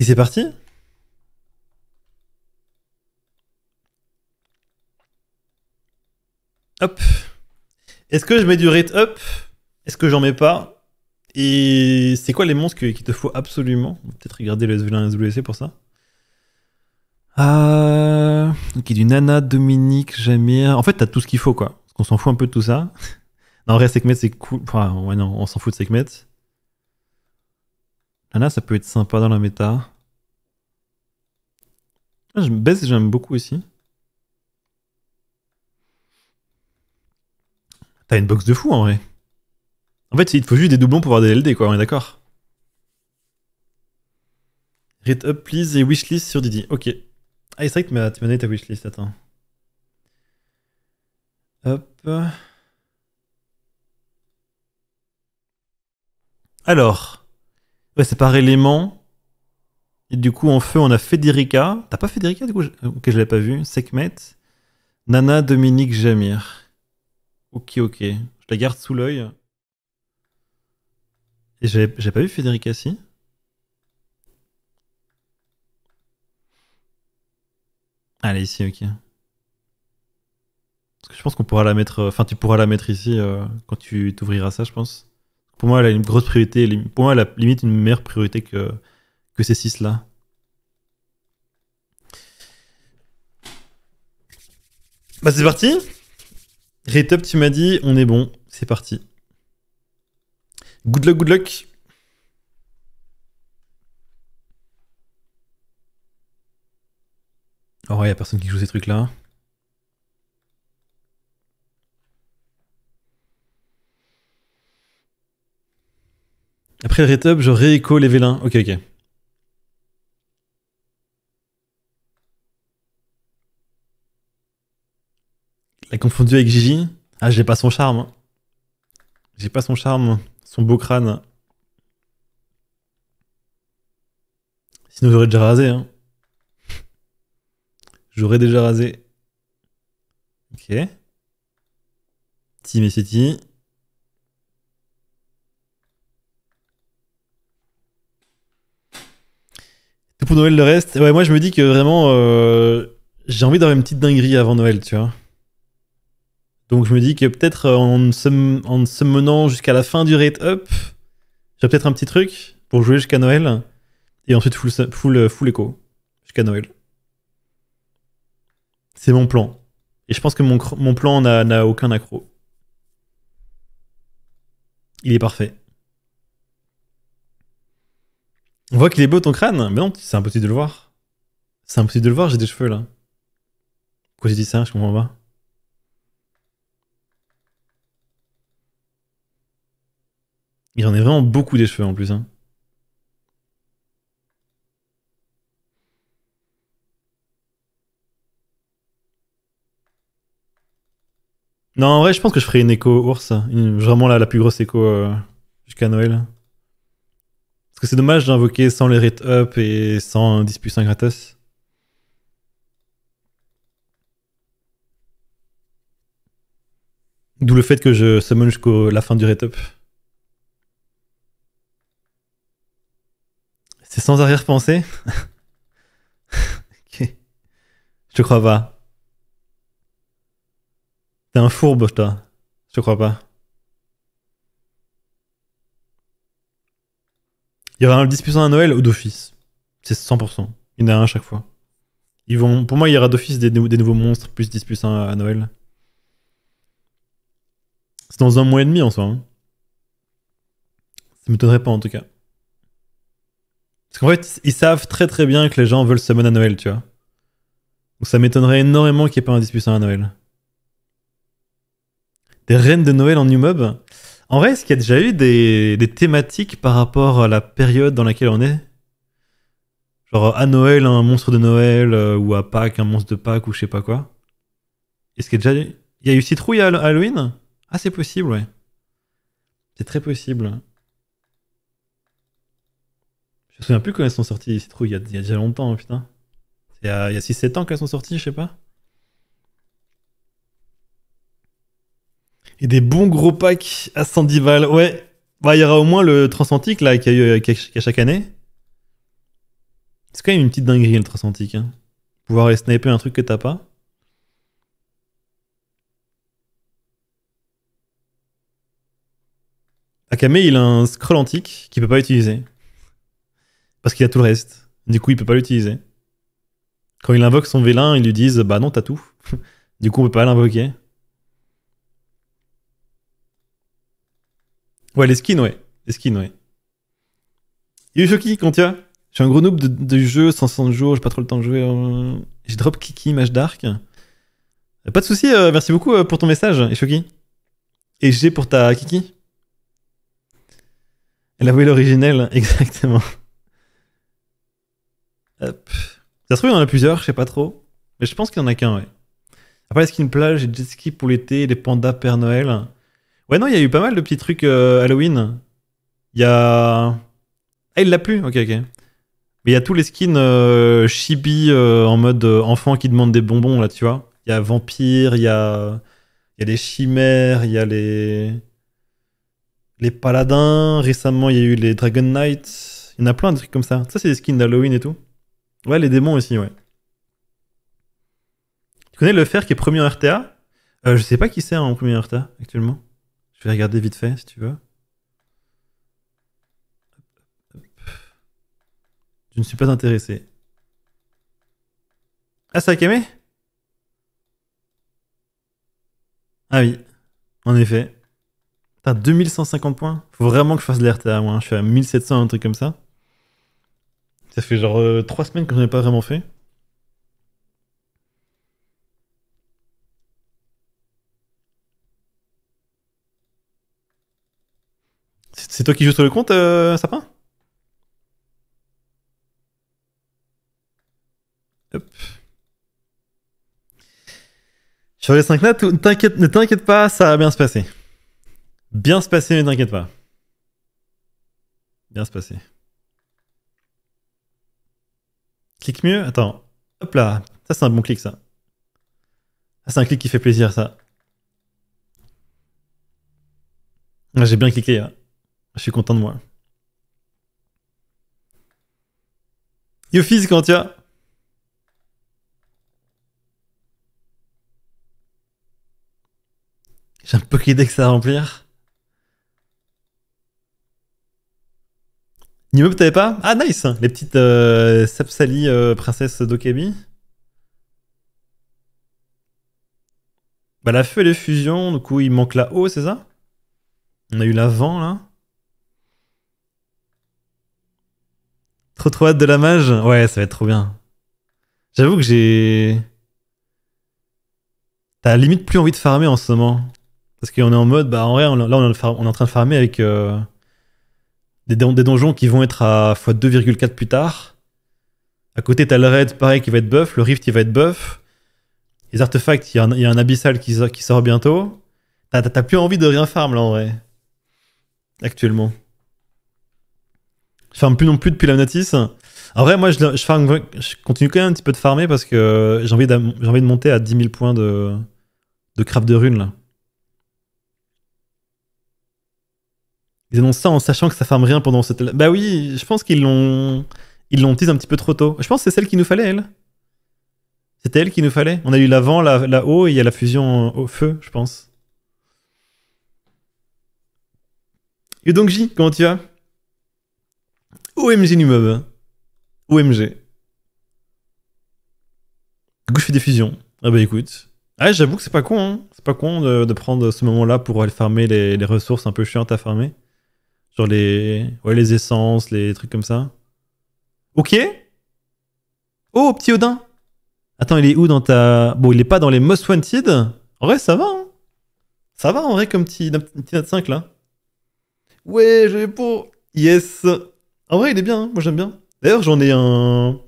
Et c'est parti Hop. Est-ce que je mets du rate up Est-ce que j'en mets pas Et c'est quoi les monstres qu'il te faut absolument Peut-être regarder le SVL1 SWC pour ça. Ah, ok, du Nana, Dominique, Jamir. En fait, t'as tout ce qu'il faut, quoi. On s'en fout un peu de tout ça. non, en vrai, Sekhmet, c'est cool. ouais, non, on s'en fout de Sekhmet. Anna ça peut être sympa dans la méta. Ah, Je baisse, j'aime beaucoup aussi. T'as une box de fou en vrai. En fait, il te faut juste des doublons pour avoir des LD, quoi, on est d'accord. Rate up, please, et wishlist sur Didi. Ok. Ah, c'est vrai que tu m'as donné ta wishlist, attends. Hop. Alors c'est par élément. Et du coup, en feu, on a Federica. T'as pas Federica, du coup je... Ok, je l'ai pas vu. Sekmet, Nana, Dominique, Jamir. Ok, ok. Je la garde sous l'œil. Et j'ai pas vu Federica, si Allez, ah, ici, ok. Parce que je pense qu'on pourra la mettre. Euh, enfin, tu pourras la mettre ici euh, quand tu t'ouvriras ça, je pense. Pour moi, elle a une grosse priorité. Pour moi, elle a limite une meilleure priorité que, que ces six-là. Bah, c'est parti. up tu m'as dit, on est bon. C'est parti. Good luck, good luck. Oh, il ouais, a personne qui joue ces trucs-là. Après le je réécho les vélins. Ok, ok. La confondu avec Gigi Ah, j'ai pas son charme. Hein. J'ai pas son charme, son beau crâne. Sinon, j'aurais déjà rasé. Hein. J'aurais déjà rasé. Ok. Team et City. pour Noël le reste. Ouais, moi je me dis que vraiment, euh, j'ai envie d'avoir une petite dinguerie avant Noël, tu vois. Donc je me dis que peut-être euh, en se, se menant jusqu'à la fin du rate up, j'ai peut-être un petit truc pour jouer jusqu'à Noël. Et ensuite full, full, euh, full écho jusqu'à Noël. C'est mon plan. Et je pense que mon, mon plan n'a aucun accro. Il est parfait. On voit qu'il est beau ton crâne. Mais non, c'est impossible de le voir. C'est impossible de le voir, j'ai des cheveux là. Pourquoi j'ai dit ça Je comprends pas. Il en est vraiment beaucoup des cheveux en plus. Hein. Non, en vrai, je pense que je ferai une écho ours. vraiment la, la plus grosse écho euh, jusqu'à Noël. Parce que c'est dommage d'invoquer sans les rate up et sans dispute plus D'où le fait que je summon jusqu'à la fin du rate up. C'est sans arrière-pensée Ok. Je crois pas. T'es un fourbe, toi. Je crois pas. Il y aura un 10% à Noël ou d'office. C'est 100%. Il y en a un à chaque fois. Ils vont, pour moi, il y aura d'office des, nouveaux monstres, plus 10 à Noël. C'est dans un mois et demi en soi. Hein. Ça m'étonnerait pas en tout cas. Parce qu'en fait, ils savent très très bien que les gens veulent summon à Noël, tu vois. Donc ça m'étonnerait énormément qu'il n'y ait pas un 10 à Noël. Des reines de Noël en new mob en vrai, est-ce qu'il y a déjà eu des, thématiques par rapport à la période dans laquelle on est Genre à Noël, un monstre de Noël, euh, ou à Pâques, un monstre de Pâques, ou je sais pas quoi. Est-ce qu'il y a déjà eu... Il y a eu Citrouille à Halloween Ah, c'est possible, ouais. C'est très possible. Je me souviens plus quand elles sont sorties, Citrouille, il y il y a déjà longtemps, putain. Il y a 6-7 ans qu'elles sont sorties, je sais pas. Et des bons gros packs à Sandival, Ouais, bah, il y aura au moins le transantique là, qu'il y, a euh, a chaque année. C'est quand même une petite dinguerie le transantique. Hein. Pouvoir aller sniper un truc que t'as pas. Akame, il a un scroll antique qu'il peut pas utiliser. Parce qu'il a tout le reste. Du coup, il peut pas l'utiliser. Quand il invoque son vélin, ils lui disent Bah non, t'as tout. du coup, on peut pas l'invoquer. Ouais, les skins, ouais. Les skins, ouais. Yushoki, Kantia. Je suis un gros noob de, de jeu, 160 jours, j'ai pas trop le temps de jouer. Euh. J'ai drop Kiki, Match Dark. Euh, pas de souci, euh, merci beaucoup pour ton message, Yushoki. Et j'ai pour ta Kiki. Elle a voulu l'originel, exactement. Hop. Ça se trouve, il y en a plusieurs, je sais pas trop. Mais je pense qu'il y en a qu'un, ouais. Après, les skins plage, les jet skins pour l'été, les pandas Père Noël. Ouais, non, il y a eu pas mal de petits trucs euh, Halloween. Il y a. Ah, il l'a plus Ok, ok. Mais il y a tous les skins euh, chibi euh, en mode enfant qui demande des bonbons, là, tu vois. Il y a Vampire, il y a. Il y a les chimères, il y a les. Les paladins. Récemment, il y a eu les Dragon Knights. Il y en a plein de trucs comme ça. Ça, c'est des skins d'Halloween et tout. Ouais, les démons aussi, ouais. Tu connais le fer qui est premier en RTA Je sais pas qui c'est hein, en premier RTA actuellement. Je vais regarder vite fait si tu veux. Je ne suis pas intéressé. Ah, ça a aimé Ah oui, en effet. T'as 2150 points. Faut vraiment que je fasse de l'RTA, moi. Hein. Je suis à 1700, un truc comme ça. Ça fait genre 3 euh, semaines que je ai pas vraiment fait. C'est toi qui joues sur le compte, euh, Sapin Hop. Sur les 5 notes, ne t'inquiète pas, ça va bien se passer. Bien se passer, ne t'inquiète pas. Bien se passer. Clique mieux. Attends. Hop là. Ça, c'est un bon clic, ça. Ah, c'est un clic qui fait plaisir, ça. Ah, j'ai bien cliqué, hein. Je suis content de moi. Yo fizz comment tu as J'ai un peu Pokédex à remplir. tu t'avais pas Ah, nice Les petites euh, Sapsali euh, princesse d'Okabi. Bah, la feu et les fusions, du coup, il manque la haut c'est ça On a eu l'avant, là. Trop trop hâte de la mage Ouais, ça va être trop bien. J'avoue que j'ai... T'as limite plus envie de farmer en ce moment. Parce qu'on est en mode, bah en vrai, là on est en train de farmer avec euh, des, des, donjons qui vont être à x2,4 plus tard. À côté, t'as le raid, pareil, qui va être buff. Le rift, il va être buff. Les artefacts, il y, a un abyssal qui, qui sort bientôt. T'as plus envie de rien farm là en vrai. Actuellement. Je ferme plus non plus depuis la notice. En vrai, moi, je, continue quand même un petit peu de farmer parce que j'ai envie, de monter à 10 000 points de, de craft de runes, là. Ils annoncent ça en sachant que ça farme rien pendant cette... Bah oui, je pense qu'ils l'ont... Ils l'ont tease un petit peu trop tôt. Je pense que c'est celle qu'il nous fallait, elle. C'était elle qu'il nous fallait. On a eu l'avant, la, haut, et il y a la fusion au feu, je pense. Et donc J, comment tu vas OMG l'immeuble, OMG. Du coup je fais des fusions. Ah bah écoute. Ah j'avoue que c'est pas con, hein. C'est pas con de, prendre ce moment-là pour aller farmer les, ressources un peu chiantes à farmer. Genre les, ouais, les essences, les trucs comme ça. Ok Oh, petit Odin Attends, il est où dans ta... Bon, il est pas dans les Most Wanted En vrai, ça va, hein Ça va, en vrai, comme petit, petit 5, là. Ouais, je pour... Yes en ah vrai, il est bien, hein. moi j'aime bien. D'ailleurs, j'en ai un.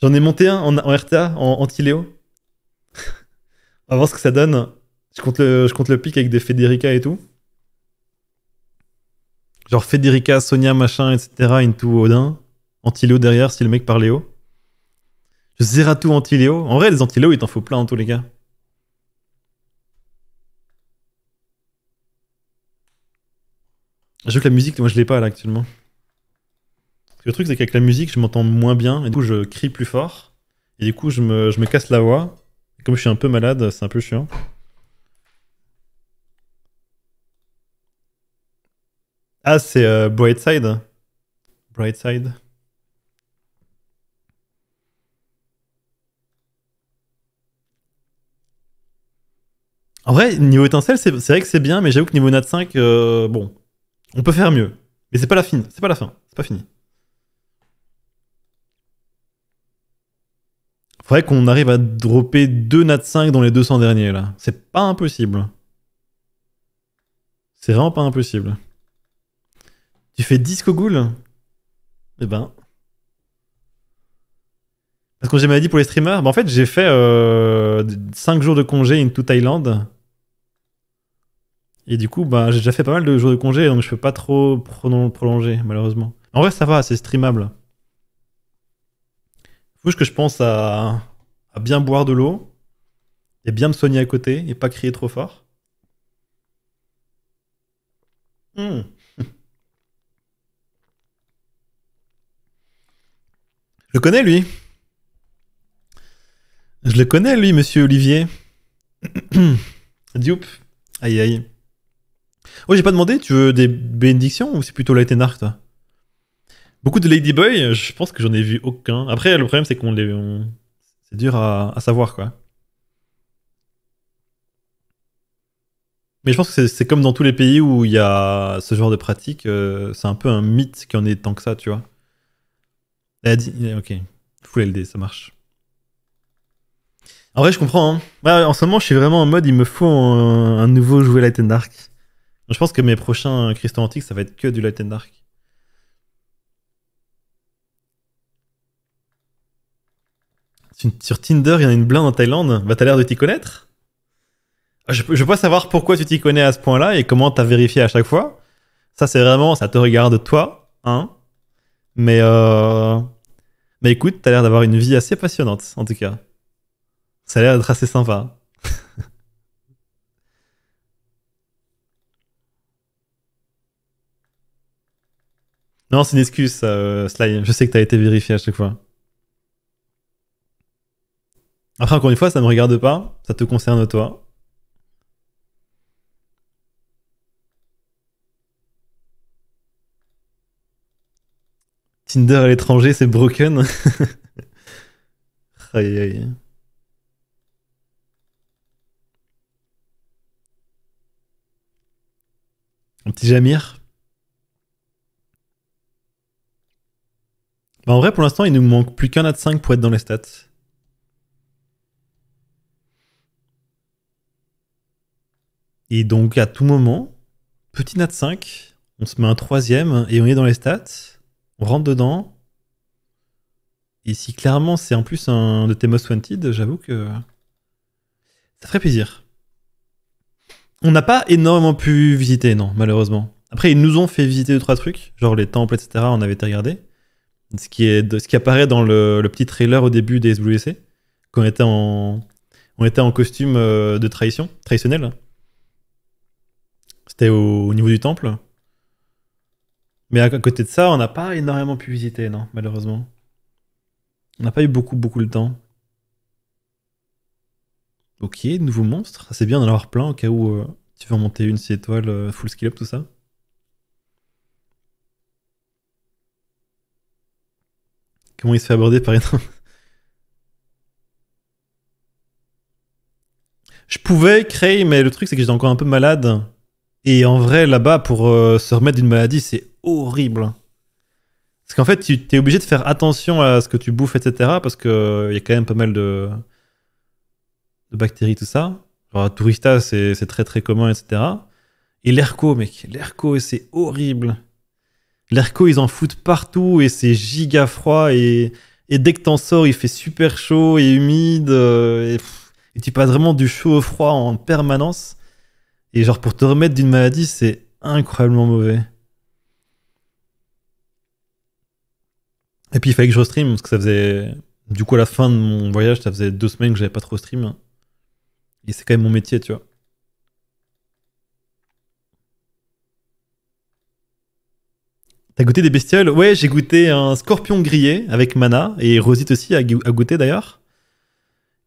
J'en ai monté un en, RTA, en anti-Léo. E On va voir ce que ça donne. Je compte le, je compte le pic avec des Federica et tout. Genre Federica, Sonia, machin, etc. Into Odin. anti Antiléo e derrière, si le mec par Léo. Je zéra tout Antiléo. En vrai, les Antiléo, e il t'en faut plein, en hein, tous les cas. Je que la musique, moi, je l'ai pas là actuellement. Le truc, c'est qu'avec la musique, je m'entends moins bien, et du coup, je crie plus fort, et du coup, je me, casse la voix. comme je suis un peu malade, c'est un peu chiant. Ah, c'est euh, Brightside. Brightside. En vrai, niveau étincelle, c'est vrai que c'est bien, mais j'avoue que niveau NAT 5, euh, bon, on peut faire mieux. Mais c'est pas la fin, c'est pas la fin, c'est pas fini. Faudrait qu'on arrive à dropper 2 nat 5 dans les 200 derniers là. C'est pas impossible. C'est vraiment pas impossible. Tu fais 10 ghoul Eh ben. Parce que j'ai mal dit pour les streamers. Bah, en fait, j'ai fait 5 euh, jours de congé into Thailand. Et du coup, bah, j'ai déjà fait pas mal de jours de congé, donc je peux pas trop prolonger, malheureusement. En vrai, ça va, c'est streamable que je pense à, bien boire de l'eau et bien me soigner à côté et pas crier trop fort. Hmm. Je connais, lui. Je le connais, lui, monsieur Olivier. diop Aïe, aïe. Oh, j'ai pas demandé, tu veux des bénédictions ou c'est plutôt la toi Beaucoup de Ladyboy, je pense que j'en ai vu aucun. Après, le problème, c'est qu'on les. C'est dur à, savoir, quoi. Mais je pense que c'est comme dans tous les pays où il y a ce genre de pratique, euh, c'est un peu un mythe qu'il en est tant que ça, tu vois. Eh, ok, full LD, ça marche. En vrai, je comprends. Hein. en ce moment, je suis vraiment en mode, il me faut un, nouveau jouet Light and Dark. Je pense que mes prochains cristaux Antiques, ça va être que du Light and Dark. Sur Tinder, il y a une blinde en Thaïlande. Bah, t'as l'air de t'y connaître. Ah, je, je peux pas savoir pourquoi tu t'y connais à ce point-là et comment t'as vérifié à chaque fois. Ça, c'est vraiment, ça te regarde toi, hein. Mais, euh, mais écoute, t'as l'air d'avoir une vie assez passionnante, en tout cas. Ça a l'air d'être assez sympa. non, c'est une excuse, euh, Sly. Je sais que t'as été vérifié à chaque fois. Après, encore une fois, ça ne me regarde pas, ça te concerne toi. Tinder à l'étranger, c'est broken. aïe aïe. Un petit Jamir. Bah en vrai, pour l'instant, il nous manque plus qu'un de 5 pour être dans les stats. Et donc, à tout moment, petit nat 5, on se met un troisième et on est dans les stats. On rentre dedans. Et si clairement c'est en plus un de tes most wanted, j'avoue que ça ferait plaisir. On n'a pas énormément pu visiter, non, malheureusement. Après, ils nous ont fait visiter deux, trois trucs, genre les temples, etc. On avait été Ce qui, est, ce qui apparaît dans le, petit trailer au début des SWC, qu'on était en, on était en costume euh, de tradition traditionnel. C'était au, niveau du temple. Mais à côté de ça, on n'a pas énormément pu visiter, non, malheureusement. On n'a pas eu beaucoup, beaucoup le temps. Ok, nouveau monstre. Ah, c'est bien d'en avoir plein au cas où euh, tu veux monter une 6 étoiles, euh, full skill up, tout ça. Comment il se fait aborder par exemple Je pouvais créer, mais le truc c'est que j'étais encore un peu malade. Et en vrai, là-bas, pour euh, se remettre d'une maladie, c'est horrible. Parce qu'en fait, tu es obligé de faire attention à ce que tu bouffes, etc. Parce qu'il euh, y a quand même pas mal de, de bactéries, tout ça. Genre, tourista, c'est très très commun, etc. Et l'ERCO, mec, l'ERCO, c'est horrible. L'ERCO, ils en foutent partout et c'est giga froid. Et, dès que t'en sors, il fait super chaud et humide. Euh, et tu passes vraiment du chaud au froid en permanence. Et genre, pour te remettre d'une maladie, c'est incroyablement mauvais. Et puis, il fallait que je stream parce que ça faisait. Du coup, à la fin de mon voyage, ça faisait deux semaines que j'avais pas trop stream. Et c'est quand même mon métier, tu vois. T'as goûté des bestioles Ouais, j'ai goûté un scorpion grillé avec Mana, et Rosite aussi a, goûté d'ailleurs.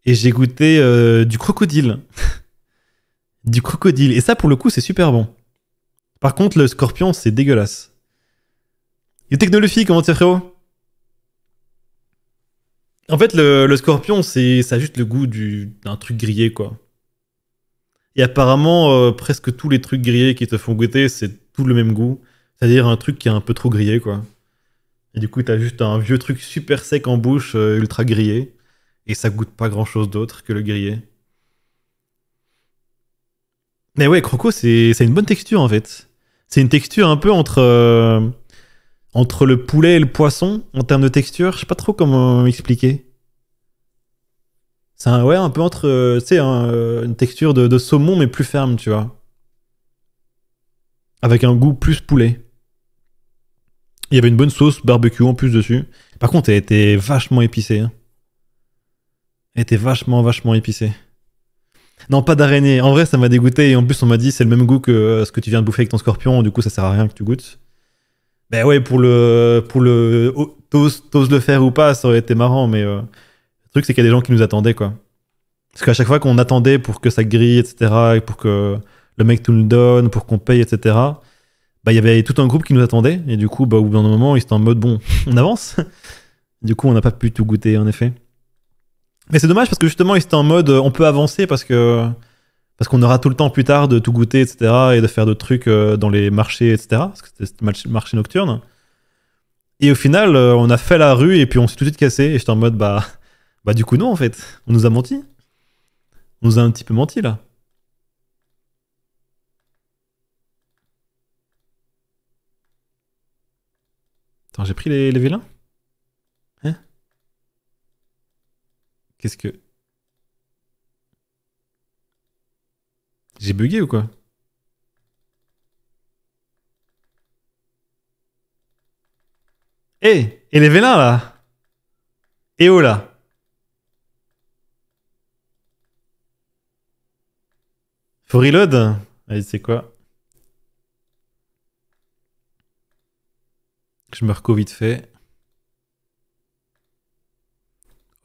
Et j'ai goûté euh, du crocodile. du crocodile. Et ça, pour le coup, c'est super bon. Par contre, le scorpion, c'est dégueulasse. Et technologie, comment tu frérot En fait, le, scorpion, c'est ça a juste le goût d'un truc grillé, quoi. Et apparemment, euh, presque tous les trucs grillés qui te font goûter, c'est tout le même goût. C'est-à-dire un truc qui est un peu trop grillé, quoi. Et du coup, t'as juste un vieux truc super sec en bouche, euh, ultra grillé. Et ça goûte pas grand-chose d'autre que le grillé. Mais ouais, Croco, c'est une bonne texture en fait. C'est une texture un peu entre, euh, entre le poulet et le poisson en termes de texture. Je sais pas trop comment expliquer. C'est un, ouais, un peu entre euh, euh, une texture de, saumon mais plus ferme, tu vois. Avec un goût plus poulet. Il y avait une bonne sauce barbecue en plus dessus. Par contre, elle était vachement épicée. Hein. Elle était vachement, vachement épicée. Non, pas d'araignée. En vrai, ça m'a dégoûté. Et en plus, on m'a dit c'est le même goût que euh, ce que tu viens de bouffer avec ton scorpion. Du coup, ça sert à rien que tu goûtes. Ben ouais, pour le. Pour le oh, T'oses le faire ou pas, ça aurait été marrant. Mais euh, le truc, c'est qu'il y a des gens qui nous attendaient, quoi. Parce qu'à chaque fois qu'on attendait pour que ça grille, etc., et pour que le mec tout nous le donne, pour qu'on paye, etc., bah, ben, il y avait tout un groupe qui nous attendait. Et du coup, ben, au bout d'un moment, ils étaient en mode bon, on avance. du coup, on n'a pas pu tout goûter, en effet. Mais c'est dommage parce que justement, ils étaient en mode euh, on peut avancer parce que parce qu'on aura tout le temps plus tard de tout goûter, etc. et de faire d'autres trucs euh, dans les marchés, etc. Parce que c'était le marché nocturne. Et au final, euh, on a fait la rue et puis on s'est tout de suite cassé. Et j'étais en mode bah, bah, du coup, non, en fait. On nous a menti. On nous a un petit peu menti là. Attends, j'ai pris les, les vilains Qu'est-ce que. J'ai bugué ou quoi Eh hey, Et les vélins là Et oh là Faut reload Allez, c'est quoi Je me recouvre vite fait.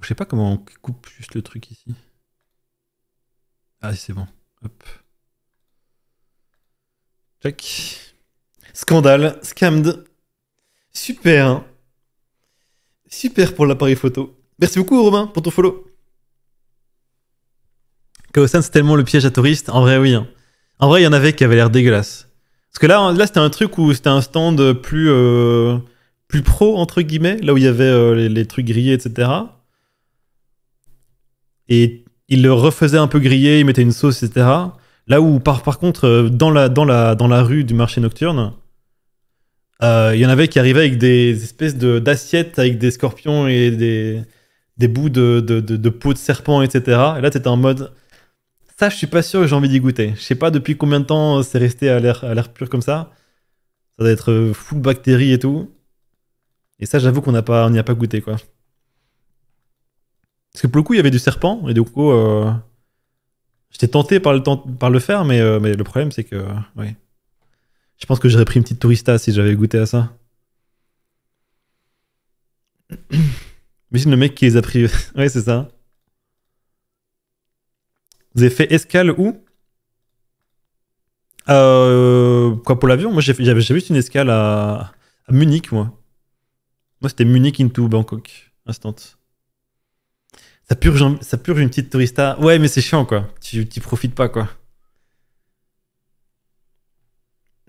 Je sais pas comment on coupe juste le truc ici. Ah, c'est bon. Hop. Check. Scandale, scammed. Super. Super pour l'appareil photo. Merci beaucoup Romain pour ton follow. Kaosan, c'est tellement le piège à touristes. En vrai, oui. Hein. En vrai, il y en avait qui avaient l'air dégueulasse. Parce que là, là c'était un truc où c'était un stand plus, euh, plus pro, entre guillemets, là où il y avait euh, les, les, trucs grillés, etc et il le refaisait un peu grillé, il mettait une sauce, etc. Là où, par, par contre, euh, dans la, dans, la, dans la rue du marché nocturne, euh, il y en avait qui arrivaient avec des espèces d'assiettes avec des scorpions et des, des bouts de, de, de, peau de serpent, etc. Et là, c'était en mode. Ça, je suis pas sûr que j'ai envie d'y goûter. Je sais pas depuis combien de temps euh, c'est resté à l'air pur comme ça. Ça doit être full bactéries et tout. Et ça, j'avoue qu'on n'y a pas goûté, quoi. Parce que pour le coup, il y avait du serpent, et du coup, euh, j'étais tenté par le, par le faire, mais, euh, mais le problème, c'est que. oui. Je pense que j'aurais pris une petite tourista si j'avais goûté à ça. c'est le mec qui les a pris. ouais, c'est ça. Vous avez fait escale où euh, Quoi pour l'avion Moi, j'avais juste une escale à, à Munich, moi. Moi, c'était Munich into Bangkok, instant. Ça purge, une petite tourista. Ouais, mais c'est chiant, quoi. Tu profites pas, quoi.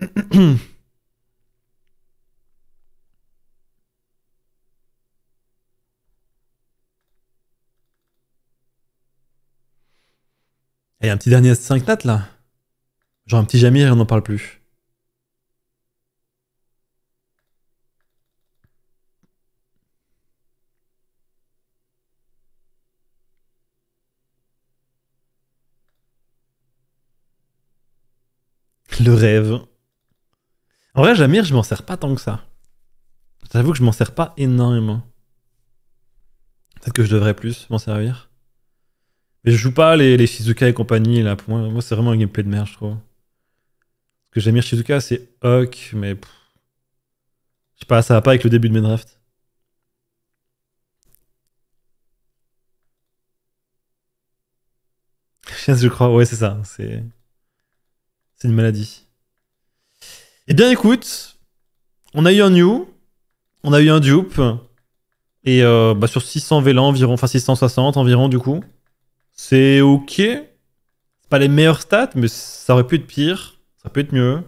Et un petit dernier 5 Nat là. Genre un petit Jamir, on n'en parle plus. rêve. En vrai, Jamir, je m'en sers pas tant que ça. J'avoue que je m'en sers pas énormément. Peut-être que je devrais plus m'en servir. Mais je joue pas les, Shizuka et compagnie, là. Pour moi, c'est vraiment un gameplay de merde, je trouve. Parce que Jamir Shizuka, c'est ok, mais. je sais pas, ça va pas avec le début de mes drafts. Je crois, ouais, c'est ça. C'est. C'est une maladie. Eh bien, écoute, on a eu un new, on a eu un dupe, et euh, bah, sur 600 vélans environ, enfin 660 environ, du coup, c'est ok. C'est pas les meilleurs stats, mais ça aurait pu être pire, ça peut être mieux.